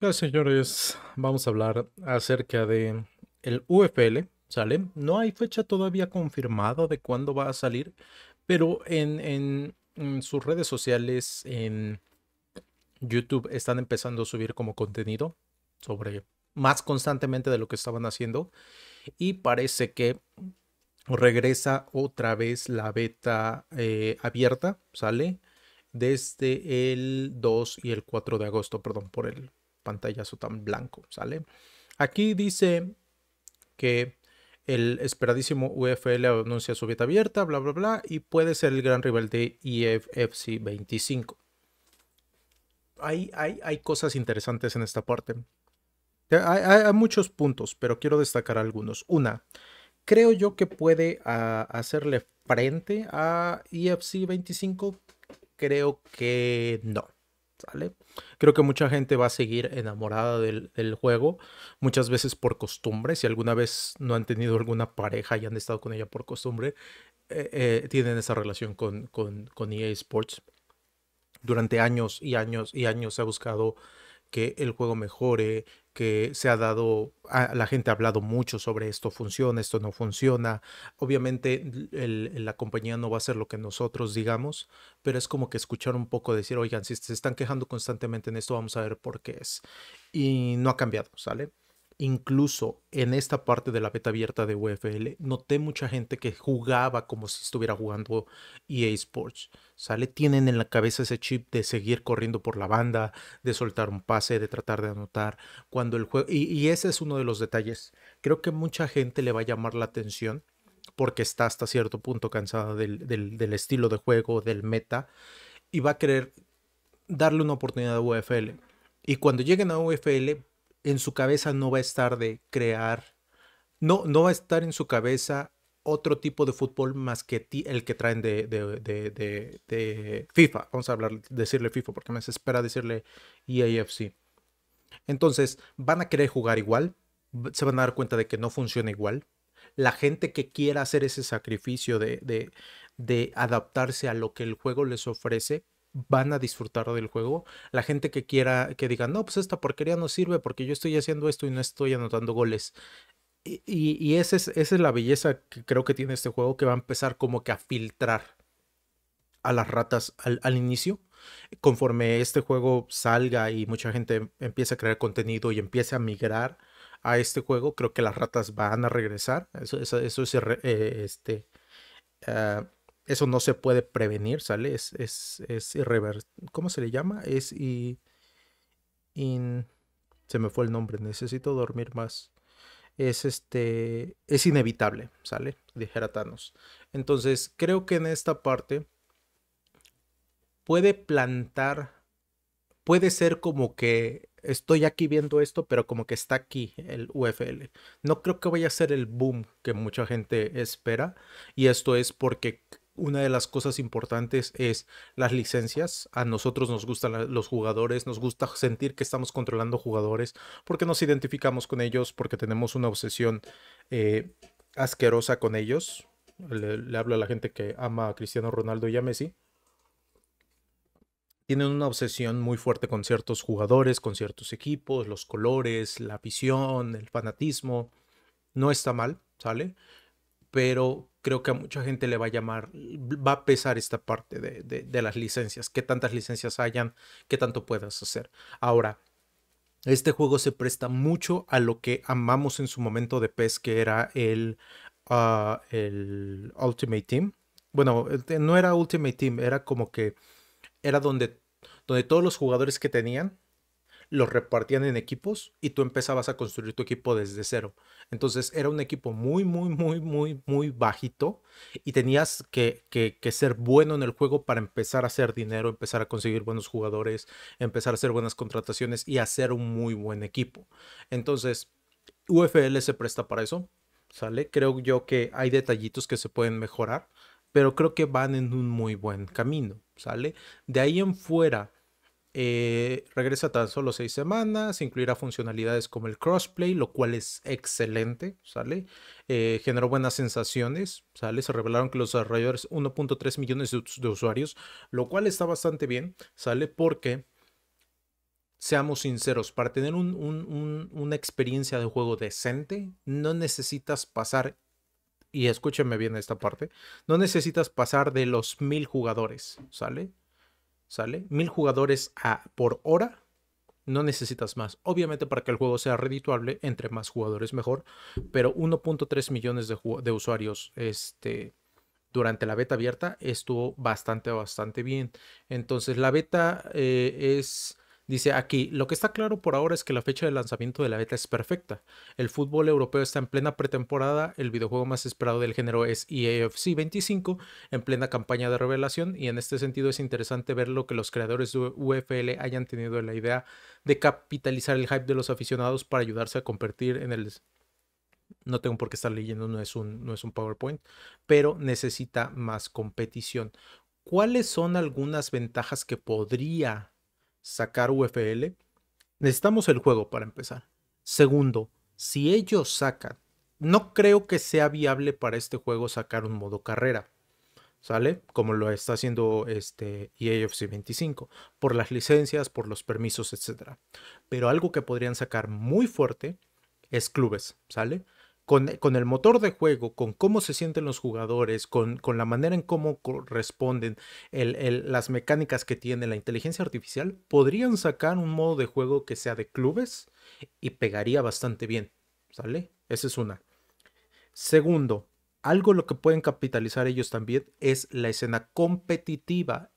Hola señores, vamos a hablar acerca de el UFL, ¿sale? No hay fecha todavía confirmada de cuándo va a salir, pero en, sus redes sociales, en YouTube, están empezando a subir como contenido sobre más constantemente de lo que estaban haciendo y parece que regresa otra vez la beta eh, abierta, ¿sale? Desde el 2 y el 4 de agosto, perdón por el pantallazo tan blanco, ¿sale? Aquí dice que el esperadísimo UFL anuncia su beta abierta, bla, bla, bla, y puede ser el gran rival de EFFC 25. Hay, hay, hay, cosas interesantes en esta parte. Hay, muchos puntos, pero quiero destacar algunos. Una, creo yo que puede ah, hacerle frente a EFC 25. Creo que no. Creo que mucha gente va a seguir enamorada del, juego, muchas veces por costumbre. Si alguna vez no han tenido alguna pareja y han estado con ella por costumbre, eh, eh, tienen esa relación con, con, con EA Sports. Durante años y años y años se ha buscado que el juego mejore, que se ha dado, a, ah, la gente ha hablado mucho sobre esto funciona, esto no funciona. Obviamente la compañía no va a hacer lo que nosotros digamos, pero es como que escuchar un poco, decir, oigan, si se están quejando constantemente en esto, vamos a ver por qué es. Y no ha cambiado, ¿sale? incluso en esta parte de la beta abierta de UFL, noté mucha gente que jugaba como si estuviera jugando EA Sports. ¿Sale? Tienen en la cabeza ese chip de seguir corriendo por la banda, de soltar un pase, de tratar de anotar. Cuando el juego. Y, ese es uno de los detalles. Creo que mucha gente le va a llamar la atención porque está hasta cierto punto cansada del, del estilo de juego, del meta, y va a querer darle una oportunidad a UFL. Y cuando lleguen a UFL en su cabeza no va a estar de crear, no, no va a estar en su cabeza otro tipo de fútbol más que ti, el que traen de, FIFA. Vamos a hablar, decirle FIFA, porque me espera decirle EAFC. Entonces, van a querer jugar igual, se van a dar cuenta de que no funciona igual. La gente que quiera hacer ese sacrificio de, adaptarse a lo que el juego les ofrece, van a disfrutar del juego. La gente que quiera, que diga, no, pues esta porquería no sirve porque yo estoy haciendo esto y no estoy anotando goles. Y, y, esa, es, la belleza que creo que tiene este juego, que va a empezar como que a filtrar a las ratas al, inicio. Conforme este juego salga y mucha gente empiece a crear contenido y empiece a migrar a este juego, creo que las ratas van a regresar. Eso, eso, es eh, este, ah, eso no se puede prevenir, ¿sale? Es, es, es ¿Cómo se le llama? Es y... Se me fue el nombre, necesito dormir más. Es este... Es inevitable, ¿sale? Dijera Thanos. Entonces, creo que en esta parte puede plantar... Puede ser como que estoy aquí viendo esto, pero como que está aquí el UFL. No creo que vaya a ser el boom que mucha gente espera. Y esto es porque una de las cosas importantes es las licencias. A nosotros nos gustan los jugadores, nos gusta sentir que estamos controlando jugadores porque nos identificamos con ellos, porque tenemos una obsesión eh, asquerosa con ellos. Le, le, hablo a la gente que ama a Cristiano Ronaldo y a Messi. Tienen una obsesión muy fuerte con ciertos jugadores, con ciertos equipos, los colores, la visión, el fanatismo. No está mal, ¿sale? pero creo que a mucha gente le va a llamar, va a pesar esta parte de, de, las licencias, qué tantas licencias hayan, qué tanto puedas hacer. Ahora, este juego se presta mucho a lo que amamos en su momento de PES, que era el, ah, el Ultimate Team. Bueno, este, no era Ultimate Team, era como que era donde, donde todos los jugadores que tenían los repartían en equipos y tú empezabas a construir tu equipo desde cero. Entonces era un equipo muy, muy, muy, muy, muy bajito y tenías que, ser bueno en el juego para empezar a hacer dinero, empezar a conseguir buenos jugadores, empezar a hacer buenas contrataciones y hacer un muy buen equipo. Entonces, UFL se presta para eso, ¿sale? Creo yo que hay detallitos que se pueden mejorar, pero creo que van en un muy buen camino, ¿sale? De ahí en fuera, eh, regresa tan solo seis semanas, incluirá funcionalidades como el crossplay, lo cual es excelente, ¿sale? Eh, generó buenas sensaciones, ¿sale? Se revelaron que los desarrolladores 1.3 millones de, usuarios, lo cual está bastante bien, ¿sale? Porque, seamos sinceros, para tener una experiencia de juego decente, no necesitas pasar y escúcheme bien esta parte, no necesitas pasar de los mil jugadores, ¿sale? ¿Sale? Mil jugadores a, por hora. No necesitas más. Obviamente para que el juego sea redituable, entre más jugadores mejor. Pero 1.3 millones de, usuarios este, durante la beta abierta estuvo bastante, bastante bien. Entonces la beta eh, es Dice aquí, lo que está claro por ahora es que la fecha de lanzamiento de la beta es perfecta. El fútbol europeo está en plena pretemporada, el videojuego más esperado del género es EAFC 25, en plena campaña de revelación, y en este sentido es interesante ver lo que los creadores de UFL hayan tenido la idea de capitalizar el hype de los aficionados para ayudarse a convertir en el no tengo por qué estar leyendo, no es un, no es un PowerPoint, pero necesita más competición. ¿Cuáles son algunas ventajas que podría sacar UFL, necesitamos el juego para empezar. Segundo, si ellos sacan, no creo que sea viable para este juego sacar un modo carrera. ¿Sale? Como lo está haciendo este 25, e por las licencias, por los permisos, etc. Pero algo que podrían sacar muy fuerte es clubes, ¿sale? con, el motor de juego, con cómo se sienten los jugadores, con, la manera en cómo corresponden, las mecánicas que tiene la inteligencia artificial, podrían sacar un modo de juego que sea de clubes y pegaría bastante bien. ¿Sale? Esa es una. Segundo, algo lo que pueden capitalizar ellos también es la escena competitiva.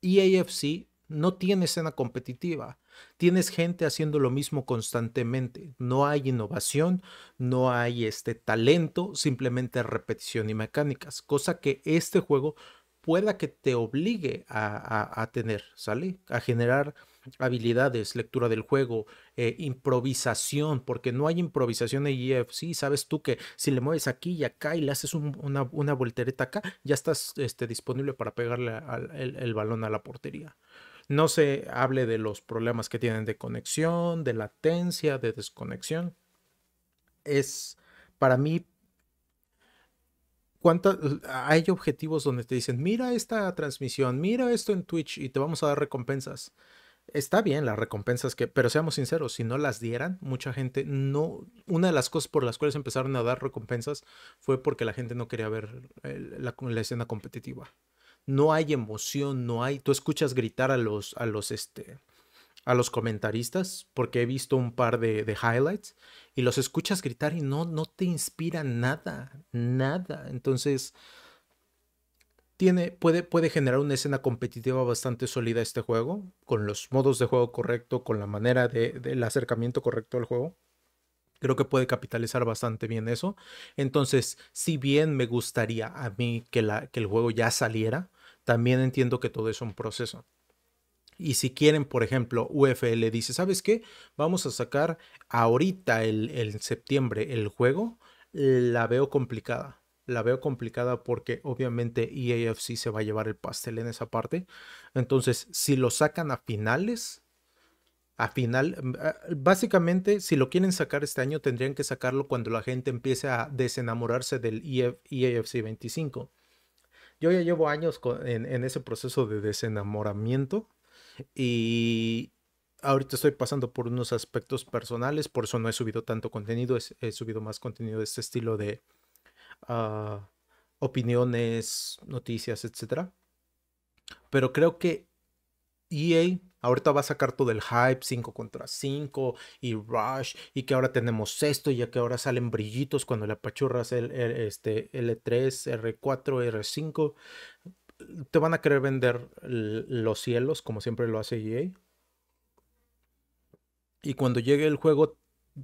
EAFC no tiene escena competitiva. Tienes gente haciendo lo mismo constantemente. No hay innovación, no hay este talento, simplemente repetición y mecánicas, cosa que este juego pueda que te obligue a, tener, ¿sale? A generar habilidades, lectura del juego, eh, improvisación, porque no hay improvisación en eh, Sí Sabes tú que si le mueves aquí y acá y le haces una, voltereta acá, ya estás este, disponible para pegarle el balón a la portería. No se hable de los problemas que tienen de conexión, de latencia, de desconexión. Es para mí hay objetivos donde te dicen, mira esta transmisión, mira esto en Twitch y te vamos a dar recompensas. Está bien las recompensas que, pero seamos sinceros, si no las dieran, mucha gente no, una de las cosas por las cuales empezaron a dar recompensas fue porque la gente no quería ver la, escena competitiva no hay emoción, no hay. Tú escuchas gritar a los, a los, este, a los comentaristas, porque he visto un par de, highlights y los escuchas gritar y no, no te inspira nada, nada. Entonces, tiene, puede, puede generar una escena competitiva bastante sólida este juego, con los modos de juego correcto, con la manera de, del acercamiento correcto al juego. Creo que puede capitalizar bastante bien eso. Entonces, si bien me gustaría a mí que, la, que el juego ya saliera, también entiendo que todo es un proceso. Y si quieren, por ejemplo, UFL dice, ¿sabes qué? Vamos a sacar ahorita el, septiembre el juego. La veo complicada. La veo complicada porque obviamente EAFC se va a llevar el pastel en esa parte. Entonces, si lo sacan a finales, a final, mm, ah, básicamente, si lo quieren sacar este año, tendrían que sacarlo cuando la gente empiece a desenamorarse del EAFC e 25 yo ya llevo años en, ese proceso de desenamoramiento y ahorita estoy pasando por unos aspectos personales, por eso no he subido tanto contenido, he subido más contenido de este estilo de ah, opiniones, noticias, etc. Pero creo que EA ahorita va a sacar todo el hype 5 contra 5 y Rush y que ahora tenemos esto y ya que ahora salen brillitos cuando la apachurras el, el, este L3, R4, R5. Te van a querer vender los cielos como siempre lo hace EA. Y cuando llegue el juego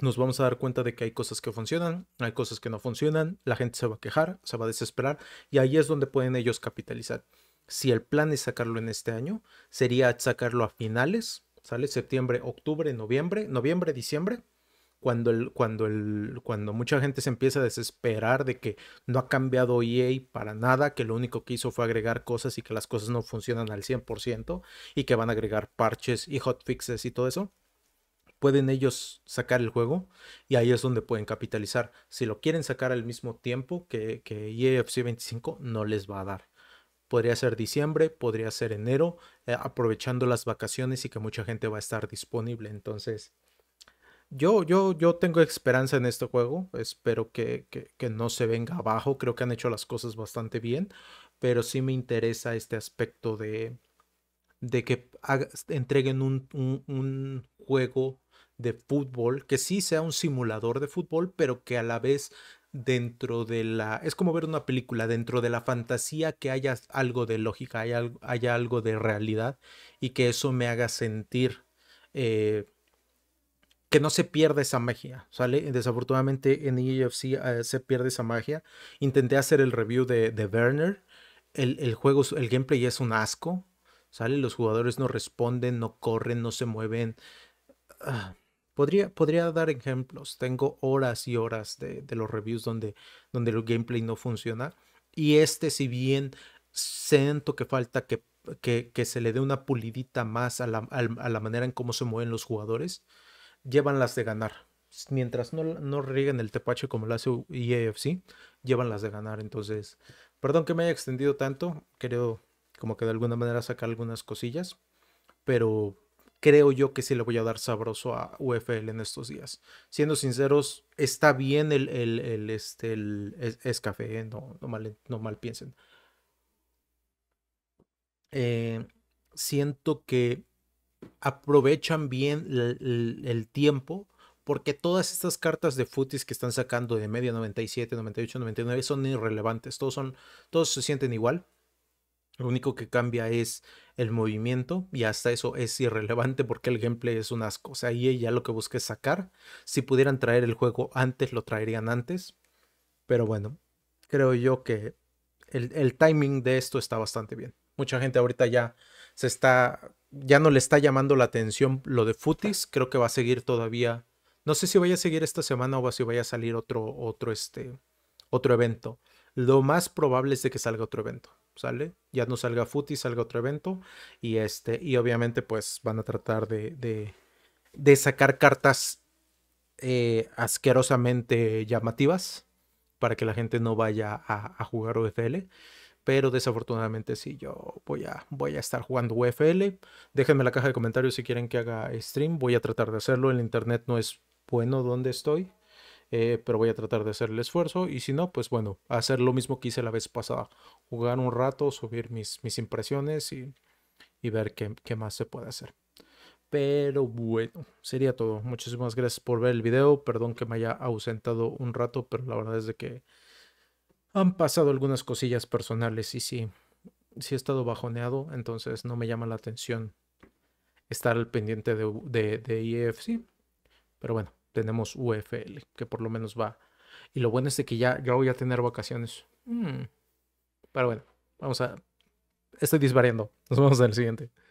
nos vamos a dar cuenta de que hay cosas que funcionan, hay cosas que no funcionan, la gente se va a quejar, se va a desesperar y ahí es donde pueden ellos capitalizar si el plan es sacarlo en este año, sería sacarlo a finales, ¿sale? Septiembre, octubre, noviembre, noviembre, diciembre, cuando, el, cuando, el, cuando mucha gente se empieza a desesperar de que no ha cambiado EA para nada, que lo único que hizo fue agregar cosas y que las cosas no funcionan al 100% y que van a agregar parches y hotfixes y todo eso. Pueden ellos sacar el juego y ahí es donde pueden capitalizar. Si lo quieren sacar al mismo tiempo que, que EA 25, no les va a dar podría ser diciembre, podría ser enero, eh, aprovechando las vacaciones y que mucha gente va a estar disponible. Entonces, yo, yo, yo tengo esperanza en este juego, espero que, que, no se venga abajo, creo que han hecho las cosas bastante bien, pero sí me interesa este aspecto de, de que entreguen un, un, un juego de fútbol, que sí sea un simulador de fútbol, pero que a la vez dentro de la... Es como ver una película, dentro de la fantasía que haya algo de lógica, haya, algo de realidad y que eso me haga sentir... Eh, que no se pierda esa magia, ¿sale? Desafortunadamente en EFC eh, se pierde esa magia. Intenté hacer el review de, de Werner. El, juego, el gameplay es un asco, ¿sale? Los jugadores no responden, no corren, no se mueven. Ah, Podría, dar ejemplos. Tengo horas y horas de, los reviews donde, donde el gameplay no funciona. Y este, si bien siento que falta que, se le dé una pulidita más a la, manera en cómo se mueven los jugadores, llevan las de ganar. Mientras no, no rieguen el tepache como lo hace EAFC, llevan las de ganar. Entonces, perdón que me haya extendido tanto. Creo como que de alguna manera sacar algunas cosillas, pero creo yo que sí le voy a dar sabroso a UFL en estos días. Siendo sinceros, está bien el, el, este, café, no, no, mal, piensen. Eh, siento que aprovechan bien el, tiempo porque todas estas cartas de footies que están sacando de media 97, 98, 99 son irrelevantes. Todos, son, todos se sienten igual lo único que cambia es el movimiento y hasta eso es irrelevante porque el gameplay es un asco. O sea, y ya lo que busca es sacar. Si pudieran traer el juego antes, lo traerían antes. Pero bueno, creo yo que el, timing de esto está bastante bien. Mucha gente ahorita ya se está, ya no le está llamando la atención lo de Futis. Creo que va a seguir todavía. No sé si vaya a seguir esta semana o si vaya a salir otro, otro, este, otro evento. Lo más probable es de que salga otro evento. ¿sale? Ya no salga Footy, salga otro evento. Y este, y obviamente, pues van a tratar de, sacar cartas eh, asquerosamente llamativas para que la gente no vaya a, jugar UFL. Pero desafortunadamente sí, yo voy a, voy a estar jugando UFL. Déjenme en la caja de comentarios si quieren que haga stream. Voy a tratar de hacerlo. El internet no es bueno donde estoy. Eh, pero voy a tratar de hacer el esfuerzo y si no, pues bueno, hacer lo mismo que hice la vez pasada, jugar un rato, subir mis, mis impresiones y, ver qué, más se puede hacer. Pero bueno, sería todo. Muchísimas gracias por ver el video. Perdón que me haya ausentado un rato, pero la verdad es que han pasado algunas cosillas personales y sí, sí he estado bajoneado, entonces no me llama la atención estar al pendiente de, de, de EFC. Pero bueno, tenemos UFL, que por lo menos va. Y lo bueno es de que ya, ya voy a tener vacaciones. Mm. Pero bueno, vamos a... Estoy disvariando. Nos vemos en el siguiente.